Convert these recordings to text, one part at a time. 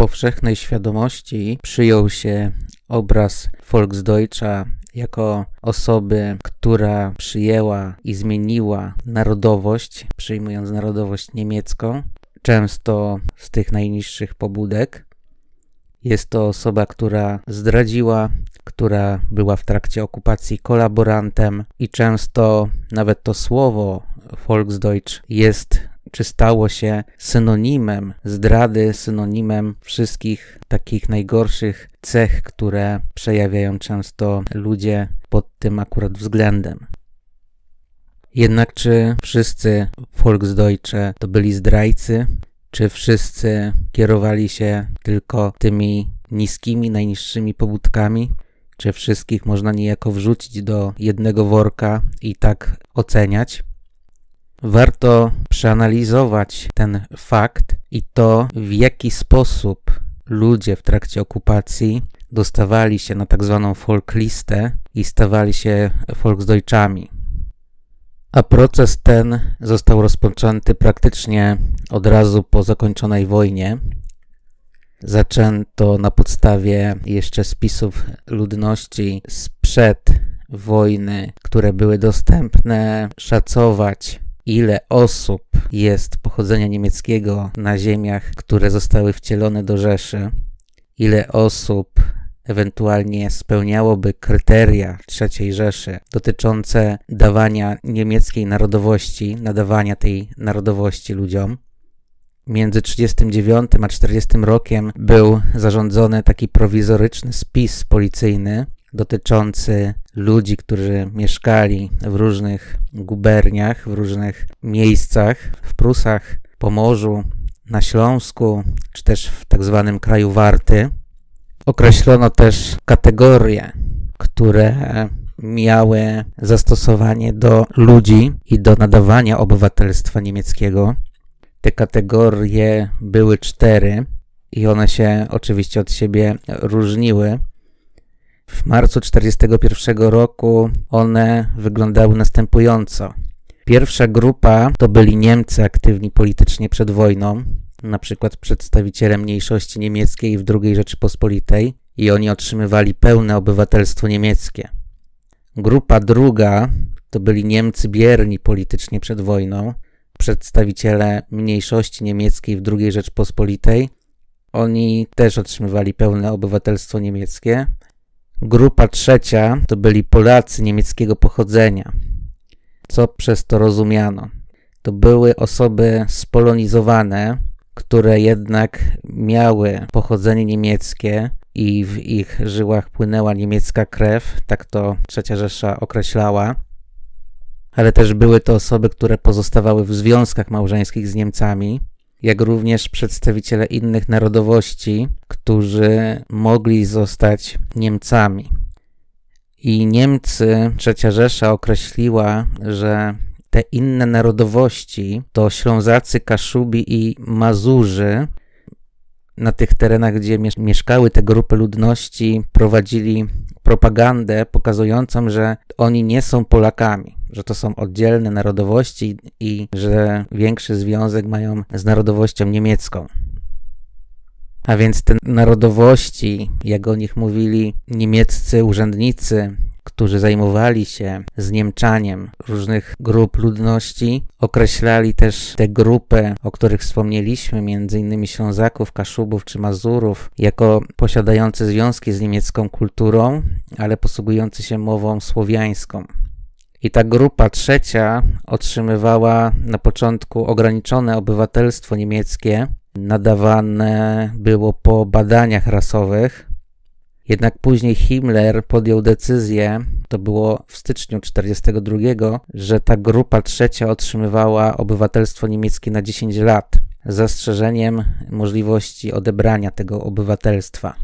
powszechnej świadomości przyjął się obraz Volksdeutscha jako osoby, która przyjęła i zmieniła narodowość, przyjmując narodowość niemiecką, często z tych najniższych pobudek. Jest to osoba, która zdradziła, która była w trakcie okupacji kolaborantem i często nawet to słowo Volksdeutsch jest czy stało się synonimem zdrady, synonimem wszystkich takich najgorszych cech, które przejawiają często ludzie pod tym akurat względem. Jednak czy wszyscy Volksdeutsche to byli zdrajcy? Czy wszyscy kierowali się tylko tymi niskimi, najniższymi pobudkami? Czy wszystkich można niejako wrzucić do jednego worka i tak oceniać? Warto przeanalizować ten fakt i to, w jaki sposób ludzie w trakcie okupacji dostawali się na tak zwaną folklistę i stawali się Volksdeutschami. A proces ten został rozpoczęty praktycznie od razu po zakończonej wojnie. Zaczęto na podstawie jeszcze spisów ludności sprzed wojny, które były dostępne, szacować ile osób jest pochodzenia niemieckiego na ziemiach, które zostały wcielone do Rzeszy, ile osób ewentualnie spełniałoby kryteria III Rzeszy dotyczące dawania niemieckiej narodowości, nadawania tej narodowości ludziom. Między 1939 a 40 rokiem był zarządzony taki prowizoryczny spis policyjny, dotyczący ludzi, którzy mieszkali w różnych guberniach, w różnych miejscach, w Prusach, Pomorzu, na Śląsku, czy też w tak zwanym kraju Warty. Określono też kategorie, które miały zastosowanie do ludzi i do nadawania obywatelstwa niemieckiego. Te kategorie były cztery i one się oczywiście od siebie różniły. W marcu 1941 roku one wyglądały następująco. Pierwsza grupa to byli Niemcy aktywni politycznie przed wojną, na przykład przedstawiciele mniejszości niemieckiej w II Rzeczypospolitej i oni otrzymywali pełne obywatelstwo niemieckie. Grupa druga to byli Niemcy bierni politycznie przed wojną, przedstawiciele mniejszości niemieckiej w II Rzeczypospolitej. Oni też otrzymywali pełne obywatelstwo niemieckie, Grupa trzecia to byli Polacy niemieckiego pochodzenia. Co przez to rozumiano? To były osoby spolonizowane, które jednak miały pochodzenie niemieckie i w ich żyłach płynęła niemiecka krew, tak to trzecia Rzesza określała. Ale też były to osoby, które pozostawały w związkach małżeńskich z Niemcami, jak również przedstawiciele innych narodowości, którzy mogli zostać Niemcami. I Niemcy, III Rzesza określiła, że te inne narodowości to Ślązacy, Kaszubi i Mazurzy. Na tych terenach, gdzie mieszkały te grupy ludności, prowadzili propagandę pokazującą, że oni nie są Polakami że to są oddzielne narodowości i że większy związek mają z narodowością niemiecką. A więc te narodowości, jak o nich mówili niemieccy urzędnicy, którzy zajmowali się zniemczaniem różnych grup ludności, określali też te grupy, o których wspomnieliśmy, m.in. Ślązaków, Kaszubów czy Mazurów, jako posiadające związki z niemiecką kulturą, ale posługujące się mową słowiańską. I ta grupa trzecia otrzymywała na początku ograniczone obywatelstwo niemieckie, nadawane było po badaniach rasowych. Jednak później Himmler podjął decyzję, to było w styczniu 1942, że ta grupa trzecia otrzymywała obywatelstwo niemieckie na 10 lat, z zastrzeżeniem możliwości odebrania tego obywatelstwa.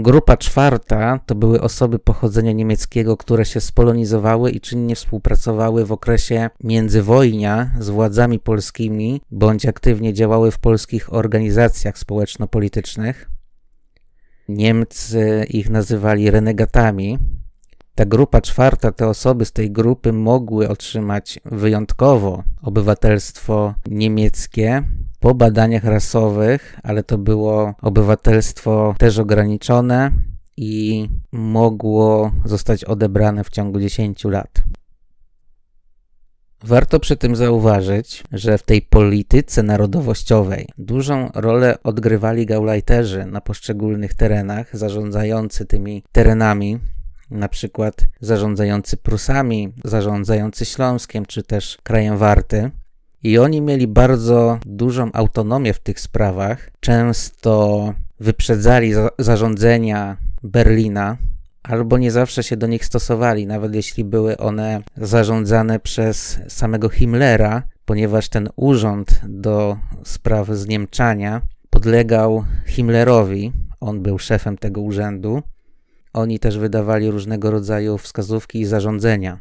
Grupa czwarta to były osoby pochodzenia niemieckiego, które się spolonizowały i czynnie współpracowały w okresie międzywojnia z władzami polskimi bądź aktywnie działały w polskich organizacjach społeczno-politycznych. Niemcy ich nazywali renegatami. Ta grupa czwarta, te osoby z tej grupy mogły otrzymać wyjątkowo obywatelstwo niemieckie, po badaniach rasowych, ale to było obywatelstwo też ograniczone i mogło zostać odebrane w ciągu 10 lat. Warto przy tym zauważyć, że w tej polityce narodowościowej dużą rolę odgrywali gaulajterzy na poszczególnych terenach, zarządzający tymi terenami, na przykład zarządzający Prusami, zarządzający Śląskiem czy też krajem Warty. I oni mieli bardzo dużą autonomię w tych sprawach. Często wyprzedzali za zarządzenia Berlina, albo nie zawsze się do nich stosowali, nawet jeśli były one zarządzane przez samego Himmlera, ponieważ ten urząd do spraw zniemczania podlegał Himmlerowi. On był szefem tego urzędu. Oni też wydawali różnego rodzaju wskazówki i zarządzenia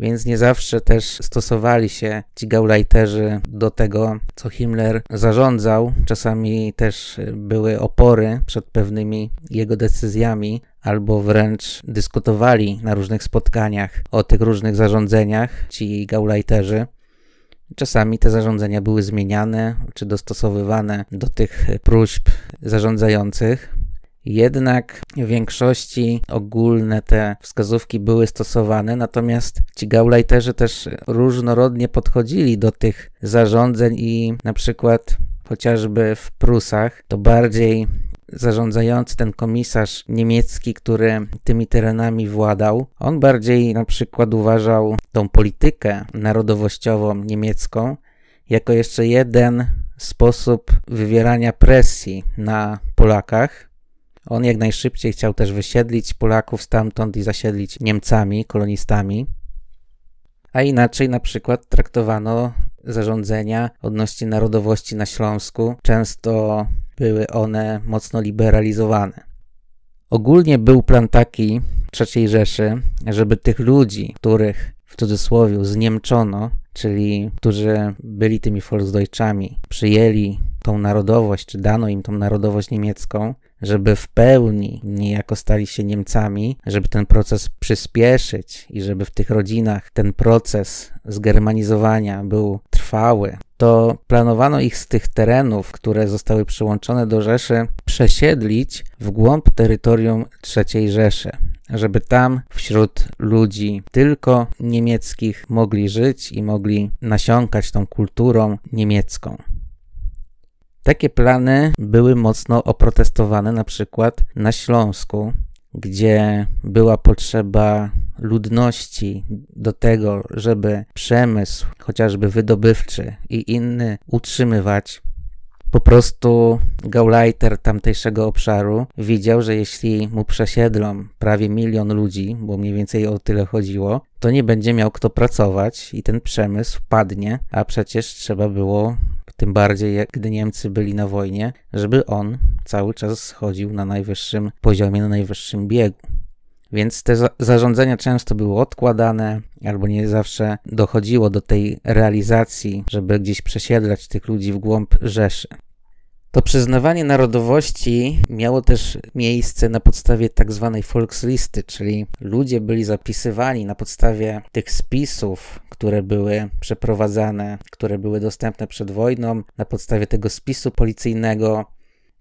więc nie zawsze też stosowali się ci gauleiterzy do tego, co Himmler zarządzał. Czasami też były opory przed pewnymi jego decyzjami, albo wręcz dyskutowali na różnych spotkaniach o tych różnych zarządzeniach ci gauleiterzy. Czasami te zarządzenia były zmieniane czy dostosowywane do tych próśb zarządzających. Jednak w większości ogólne te wskazówki były stosowane, natomiast ci gauleiterzy też różnorodnie podchodzili do tych zarządzeń i na przykład chociażby w Prusach to bardziej zarządzający ten komisarz niemiecki, który tymi terenami władał, on bardziej na przykład uważał tą politykę narodowościową niemiecką jako jeszcze jeden sposób wywierania presji na Polakach, on jak najszybciej chciał też wysiedlić Polaków stamtąd i zasiedlić Niemcami, kolonistami. A inaczej na przykład traktowano zarządzenia odnośnie narodowości na Śląsku. Często były one mocno liberalizowane. Ogólnie był plan taki III Rzeszy, żeby tych ludzi, których w cudzysłowie zniemczono, czyli którzy byli tymi Volksdeutschami, przyjęli tą narodowość, czy dano im tą narodowość niemiecką, żeby w pełni niejako stali się Niemcami, żeby ten proces przyspieszyć i żeby w tych rodzinach ten proces zgermanizowania był trwały, to planowano ich z tych terenów, które zostały przyłączone do Rzeszy, przesiedlić w głąb terytorium III Rzeszy, żeby tam wśród ludzi tylko niemieckich mogli żyć i mogli nasiąkać tą kulturą niemiecką. Takie plany były mocno oprotestowane na przykład na Śląsku, gdzie była potrzeba ludności do tego, żeby przemysł, chociażby wydobywczy i inny, utrzymywać. Po prostu Gauleiter tamtejszego obszaru widział, że jeśli mu przesiedlą prawie milion ludzi, bo mniej więcej o tyle chodziło, to nie będzie miał kto pracować i ten przemysł padnie, a przecież trzeba było tym bardziej jak gdy Niemcy byli na wojnie, żeby on cały czas schodził na najwyższym poziomie, na najwyższym biegu. Więc te zarządzenia często były odkładane, albo nie zawsze dochodziło do tej realizacji, żeby gdzieś przesiedlać tych ludzi w głąb Rzeszy. To przyznawanie narodowości miało też miejsce na podstawie tak zwanej Volkslisty, czyli ludzie byli zapisywani na podstawie tych spisów, które były przeprowadzane, które były dostępne przed wojną, na podstawie tego spisu policyjnego.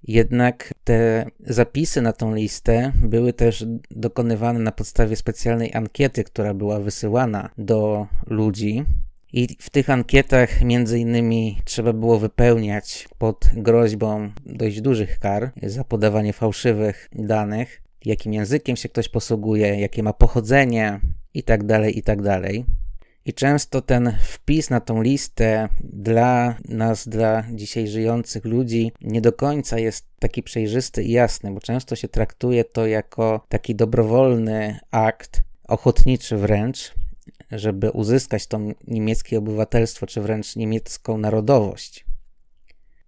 Jednak te zapisy na tą listę były też dokonywane na podstawie specjalnej ankiety, która była wysyłana do ludzi, i w tych ankietach między innymi trzeba było wypełniać pod groźbą dość dużych kar za podawanie fałszywych danych, jakim językiem się ktoś posługuje, jakie ma pochodzenie itd. Tak itd. Tak I często ten wpis na tą listę dla nas, dla dzisiaj żyjących ludzi, nie do końca jest taki przejrzysty i jasny, bo często się traktuje to jako taki dobrowolny akt, ochotniczy wręcz, żeby uzyskać to niemieckie obywatelstwo, czy wręcz niemiecką narodowość.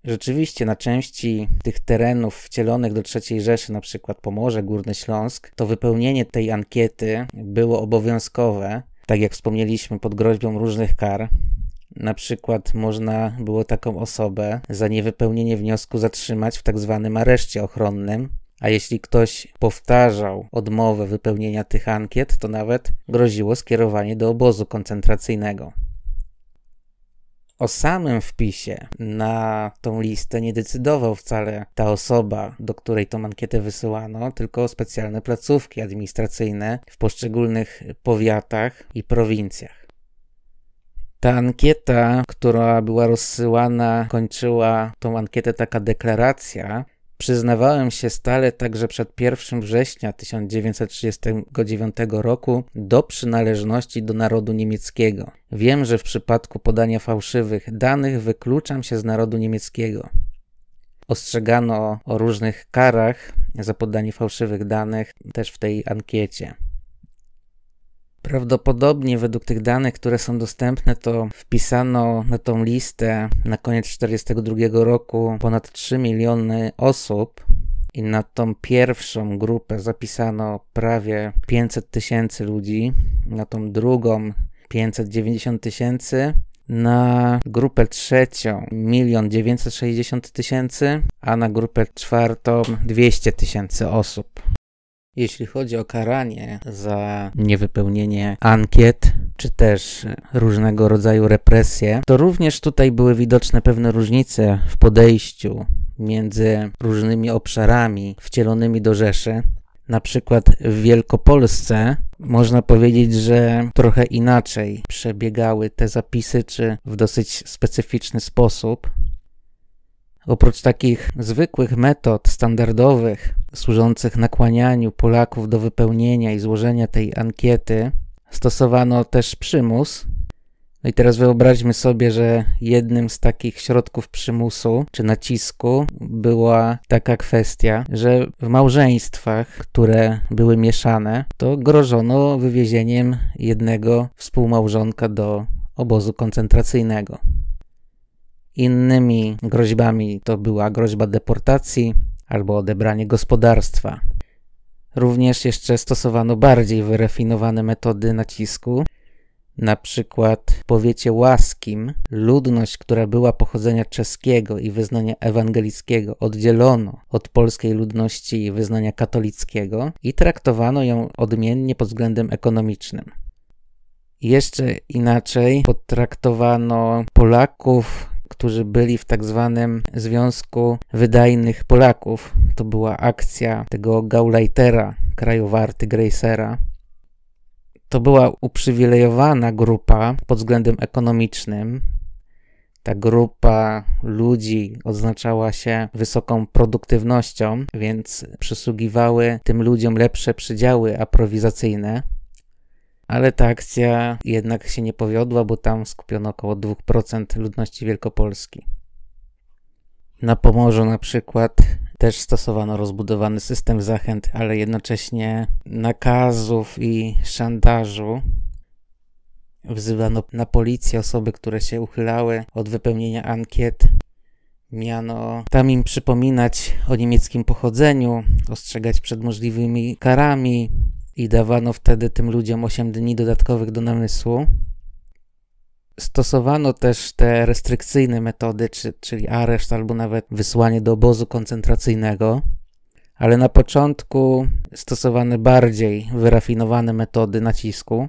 Rzeczywiście na części tych terenów wcielonych do III Rzeszy, na przykład Pomorze, Górny Śląsk, to wypełnienie tej ankiety było obowiązkowe, tak jak wspomnieliśmy, pod groźbą różnych kar. Na przykład można było taką osobę za niewypełnienie wniosku zatrzymać w tak zwanym areszcie ochronnym, a jeśli ktoś powtarzał odmowę wypełnienia tych ankiet, to nawet groziło skierowanie do obozu koncentracyjnego. O samym wpisie na tą listę nie decydował wcale ta osoba, do której tą ankietę wysyłano, tylko specjalne placówki administracyjne w poszczególnych powiatach i prowincjach. Ta ankieta, która była rozsyłana, kończyła tą ankietę taka deklaracja, Przyznawałem się stale także przed 1 września 1939 roku do przynależności do narodu niemieckiego. Wiem, że w przypadku podania fałszywych danych wykluczam się z narodu niemieckiego. Ostrzegano o różnych karach za podanie fałszywych danych też w tej ankiecie. Prawdopodobnie według tych danych, które są dostępne, to wpisano na tą listę na koniec 1942 roku ponad 3 miliony osób i na tą pierwszą grupę zapisano prawie 500 tysięcy ludzi, na tą drugą 590 tysięcy, na grupę trzecią 1 960 tysięcy, a na grupę czwartą 200 tysięcy osób. Jeśli chodzi o karanie za niewypełnienie ankiet, czy też różnego rodzaju represje, to również tutaj były widoczne pewne różnice w podejściu między różnymi obszarami wcielonymi do Rzeszy. Na przykład w Wielkopolsce można powiedzieć, że trochę inaczej przebiegały te zapisy, czy w dosyć specyficzny sposób. Oprócz takich zwykłych metod standardowych służących nakłanianiu Polaków do wypełnienia i złożenia tej ankiety, stosowano też przymus. No i teraz wyobraźmy sobie, że jednym z takich środków przymusu czy nacisku była taka kwestia, że w małżeństwach, które były mieszane, to grożono wywiezieniem jednego współmałżonka do obozu koncentracyjnego. Innymi groźbami to była groźba deportacji albo odebranie gospodarstwa. Również jeszcze stosowano bardziej wyrefinowane metody nacisku. Na przykład w powiecie łaskim ludność, która była pochodzenia czeskiego i wyznania ewangelickiego, oddzielono od polskiej ludności i wyznania katolickiego i traktowano ją odmiennie pod względem ekonomicznym. Jeszcze inaczej potraktowano Polaków którzy byli w tak zwanym Związku Wydajnych Polaków. To była akcja tego Gauleitera, krajowarty Greisera. To była uprzywilejowana grupa pod względem ekonomicznym. Ta grupa ludzi odznaczała się wysoką produktywnością, więc przysługiwały tym ludziom lepsze przydziały aprowizacyjne ale ta akcja jednak się nie powiodła, bo tam skupiono około 2% ludności Wielkopolski. Na Pomorzu na przykład też stosowano rozbudowany system zachęt, ale jednocześnie nakazów i szantażu. Wzywano na policję osoby, które się uchylały od wypełnienia ankiet. Miano tam im przypominać o niemieckim pochodzeniu, ostrzegać przed możliwymi karami, i dawano wtedy tym ludziom 8 dni dodatkowych do namysłu. Stosowano też te restrykcyjne metody, czy, czyli areszt albo nawet wysłanie do obozu koncentracyjnego, ale na początku stosowano bardziej wyrafinowane metody nacisku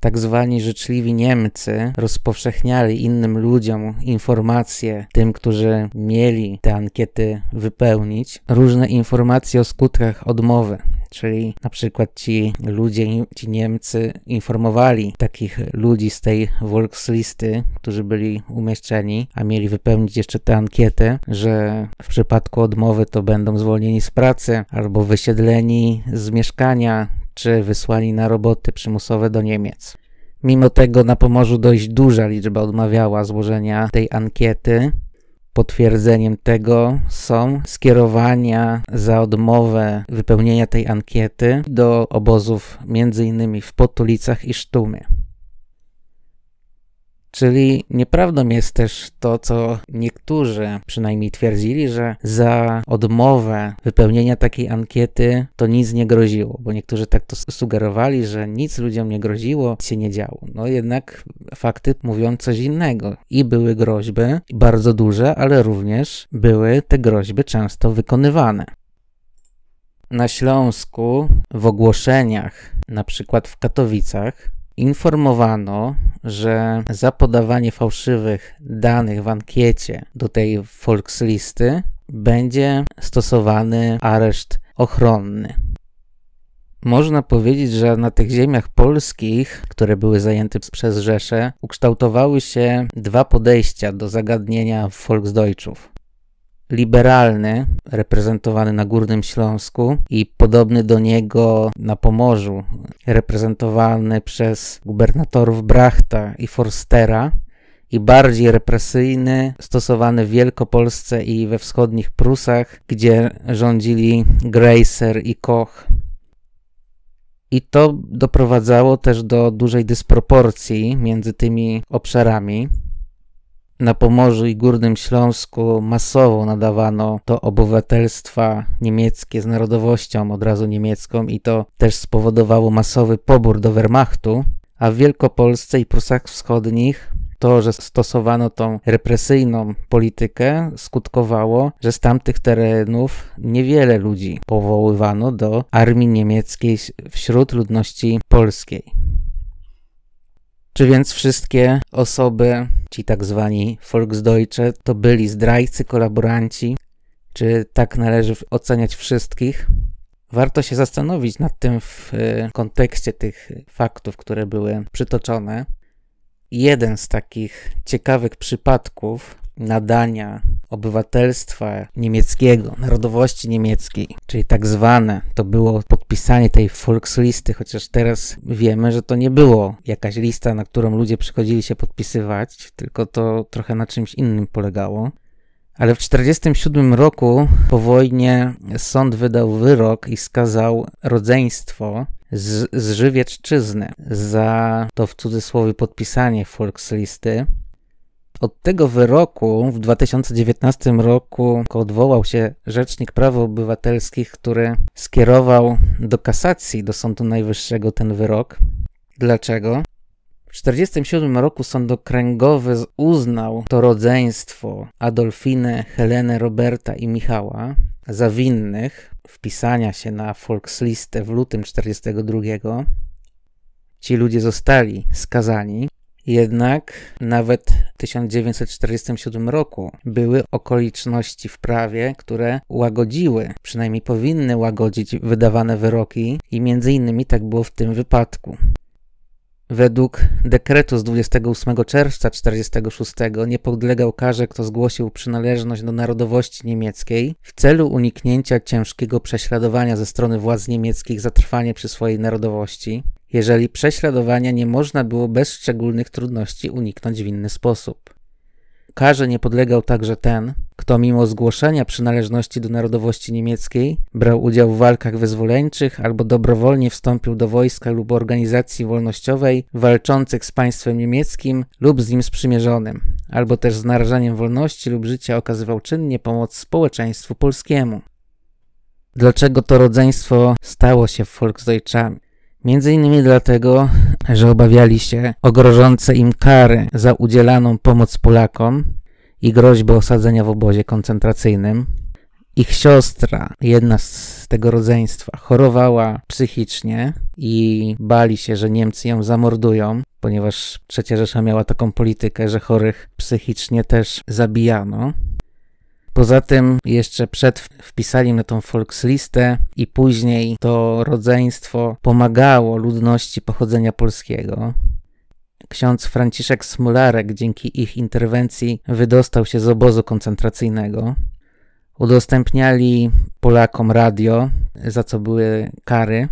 tak zwani życzliwi Niemcy rozpowszechniali innym ludziom informacje, tym, którzy mieli te ankiety wypełnić, różne informacje o skutkach odmowy. Czyli na przykład ci ludzie, ci Niemcy informowali takich ludzi z tej Volkslisty, którzy byli umieszczeni, a mieli wypełnić jeszcze tę ankietę, że w przypadku odmowy to będą zwolnieni z pracy albo wysiedleni z mieszkania, czy wysłali na roboty przymusowe do Niemiec. Mimo tego na Pomorzu dość duża liczba odmawiała złożenia tej ankiety. Potwierdzeniem tego są skierowania za odmowę wypełnienia tej ankiety do obozów m.in. w Potulicach i Sztumie. Czyli nieprawdą jest też to, co niektórzy przynajmniej twierdzili, że za odmowę wypełnienia takiej ankiety to nic nie groziło, bo niektórzy tak to sugerowali, że nic ludziom nie groziło, nic się nie działo. No jednak fakty mówią coś innego. I były groźby, bardzo duże, ale również były te groźby często wykonywane. Na Śląsku w ogłoszeniach, na przykład w Katowicach, informowano, że za podawanie fałszywych danych w ankiecie do tej Volkslisty będzie stosowany areszt ochronny. Można powiedzieć, że na tych ziemiach polskich, które były zajęte przez Rzeszę, ukształtowały się dwa podejścia do zagadnienia Volksdeutschów liberalny, reprezentowany na Górnym Śląsku i podobny do niego na Pomorzu, reprezentowany przez gubernatorów Brachta i Forstera, i bardziej represyjny, stosowany w Wielkopolsce i we wschodnich Prusach, gdzie rządzili Greiser i Koch. I to doprowadzało też do dużej dysproporcji między tymi obszarami. Na Pomorzu i Górnym Śląsku masowo nadawano to obywatelstwa niemieckie z narodowością od razu niemiecką i to też spowodowało masowy pobór do Wehrmachtu, a w Wielkopolsce i Prusach Wschodnich to, że stosowano tą represyjną politykę, skutkowało, że z tamtych terenów niewiele ludzi powoływano do armii niemieckiej wśród ludności polskiej. Czy więc wszystkie osoby, ci tak zwani Volksdeutsche, to byli zdrajcy, kolaboranci? Czy tak należy oceniać wszystkich? Warto się zastanowić nad tym w y, kontekście tych faktów, które były przytoczone. Jeden z takich ciekawych przypadków nadania obywatelstwa niemieckiego, narodowości niemieckiej, czyli tak zwane, to było podpisanie tej Volkslisty, chociaż teraz wiemy, że to nie było jakaś lista, na którą ludzie przychodzili się podpisywać, tylko to trochę na czymś innym polegało. Ale w 1947 roku po wojnie sąd wydał wyrok i skazał rodzeństwo z, z Żywiecczyzny za to w cudzysłowie podpisanie Volkslisty od tego wyroku w 2019 roku odwołał się Rzecznik Praw Obywatelskich, który skierował do kasacji do Sądu Najwyższego ten wyrok. Dlaczego? W 1947 roku Sąd Okręgowy uznał to rodzeństwo Adolfinę, Helenę, Roberta i Michała za winnych wpisania się na Volkslistę w lutym 1942. Ci ludzie zostali skazani jednak nawet w 1947 roku były okoliczności w prawie, które łagodziły, przynajmniej powinny łagodzić wydawane wyroki i między innymi tak było w tym wypadku. Według dekretu z 28 czerwca 1946 nie podlegał karze, kto zgłosił przynależność do narodowości niemieckiej w celu uniknięcia ciężkiego prześladowania ze strony władz niemieckich za trwanie przy swojej narodowości jeżeli prześladowania nie można było bez szczególnych trudności uniknąć w inny sposób. Karze nie podlegał także ten, kto mimo zgłoszenia przynależności do narodowości niemieckiej brał udział w walkach wyzwoleńczych albo dobrowolnie wstąpił do wojska lub organizacji wolnościowej walczących z państwem niemieckim lub z nim sprzymierzonym, albo też z narażeniem wolności lub życia okazywał czynnie pomoc społeczeństwu polskiemu. Dlaczego to rodzeństwo stało się Volksdeutschami? Między innymi dlatego, że obawiali się o grożące im kary za udzielaną pomoc Polakom i groźby osadzenia w obozie koncentracyjnym. Ich siostra, jedna z tego rodzeństwa, chorowała psychicznie i bali się, że Niemcy ją zamordują, ponieważ przecież Rzesza miała taką politykę, że chorych psychicznie też zabijano. Poza tym jeszcze przed wpisaniem na tą Volkslistę i później to rodzeństwo pomagało ludności pochodzenia polskiego. Ksiądz Franciszek Smularek dzięki ich interwencji wydostał się z obozu koncentracyjnego. Udostępniali Polakom radio, za co były kary.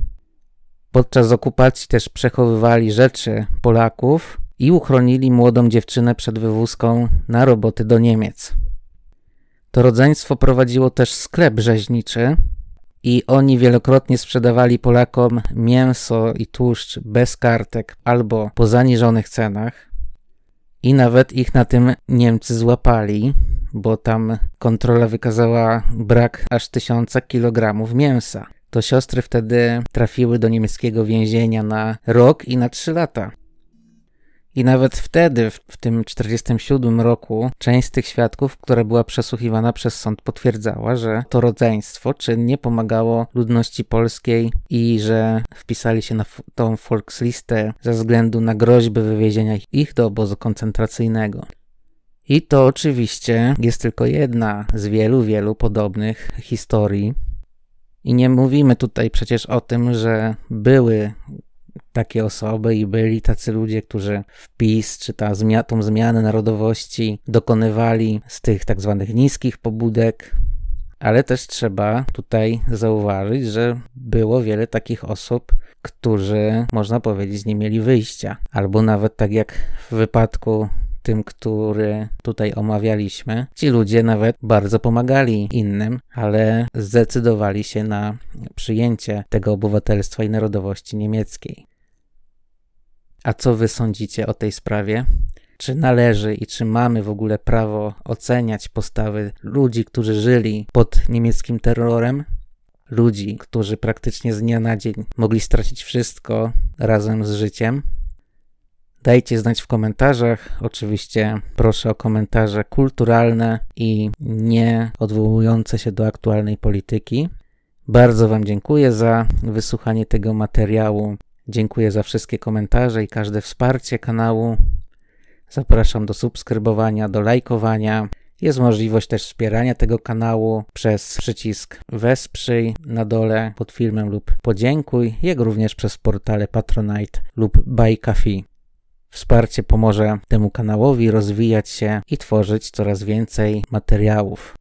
Podczas okupacji też przechowywali rzeczy Polaków i uchronili młodą dziewczynę przed wywózką na roboty do Niemiec to rodzeństwo prowadziło też sklep rzeźniczy i oni wielokrotnie sprzedawali Polakom mięso i tłuszcz bez kartek albo po zaniżonych cenach. I nawet ich na tym Niemcy złapali, bo tam kontrola wykazała brak aż tysiąca kilogramów mięsa. To siostry wtedy trafiły do niemieckiego więzienia na rok i na trzy lata. I nawet wtedy, w, w tym 1947 roku, część z tych świadków, która była przesłuchiwana przez sąd, potwierdzała, że to rodzeństwo czynnie pomagało ludności polskiej i że wpisali się na tą Volkslistę ze względu na groźby wywiezienia ich do obozu koncentracyjnego. I to oczywiście jest tylko jedna z wielu, wielu podobnych historii. I nie mówimy tutaj przecież o tym, że były takie osoby i byli tacy ludzie, którzy wpis czy ta zmia tą zmianę narodowości dokonywali z tych tak zwanych niskich pobudek. Ale też trzeba tutaj zauważyć, że było wiele takich osób, którzy, można powiedzieć, nie mieli wyjścia. Albo nawet tak jak w wypadku tym, który tutaj omawialiśmy, ci ludzie nawet bardzo pomagali innym, ale zdecydowali się na przyjęcie tego obywatelstwa i narodowości niemieckiej. A co wy sądzicie o tej sprawie? Czy należy i czy mamy w ogóle prawo oceniać postawy ludzi, którzy żyli pod niemieckim terrorem? Ludzi, którzy praktycznie z dnia na dzień mogli stracić wszystko razem z życiem? Dajcie znać w komentarzach. Oczywiście proszę o komentarze kulturalne i nie odwołujące się do aktualnej polityki. Bardzo Wam dziękuję za wysłuchanie tego materiału. Dziękuję za wszystkie komentarze i każde wsparcie kanału. Zapraszam do subskrybowania, do lajkowania. Jest możliwość też wspierania tego kanału przez przycisk Wesprzyj na dole pod filmem lub Podziękuj, jak również przez portale Patronite lub Buy Coffee. Wsparcie pomoże temu kanałowi rozwijać się i tworzyć coraz więcej materiałów.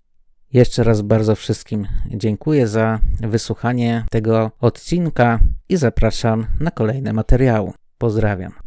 Jeszcze raz bardzo wszystkim dziękuję za wysłuchanie tego odcinka i zapraszam na kolejne materiały. Pozdrawiam.